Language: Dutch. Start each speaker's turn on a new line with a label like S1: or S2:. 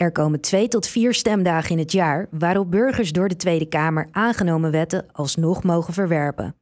S1: Er komen twee tot vier stemdagen in het jaar waarop burgers door de Tweede Kamer aangenomen wetten alsnog mogen verwerpen.